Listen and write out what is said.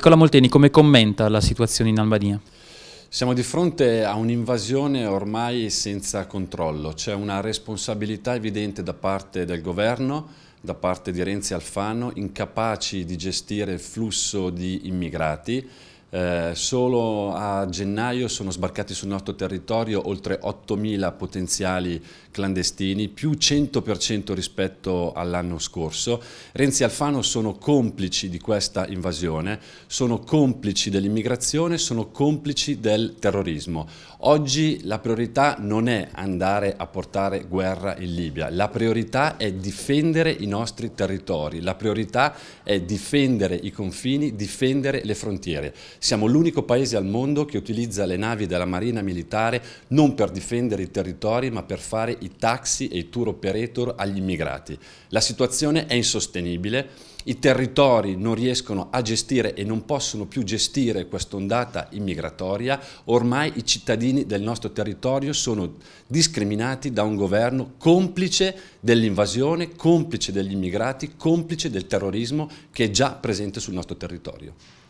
Nicola Molteni come commenta la situazione in Albania? Siamo di fronte a un'invasione ormai senza controllo, c'è una responsabilità evidente da parte del governo, da parte di Renzi Alfano, incapaci di gestire il flusso di immigrati eh, solo a gennaio sono sbarcati sul nostro territorio oltre 8.000 potenziali clandestini, più 100% rispetto all'anno scorso. Renzi e Alfano sono complici di questa invasione, sono complici dell'immigrazione, sono complici del terrorismo. Oggi la priorità non è andare a portare guerra in Libia, la priorità è difendere i nostri territori, la priorità è difendere i confini, difendere le frontiere. Siamo l'unico paese al mondo che utilizza le navi della Marina Militare non per difendere i territori ma per fare i taxi e i tour operator agli immigrati. La situazione è insostenibile i territori non riescono a gestire e non possono più gestire quest'ondata immigratoria, ormai i cittadini del nostro territorio sono discriminati da un governo complice dell'invasione, complice degli immigrati, complice del terrorismo che è già presente sul nostro territorio.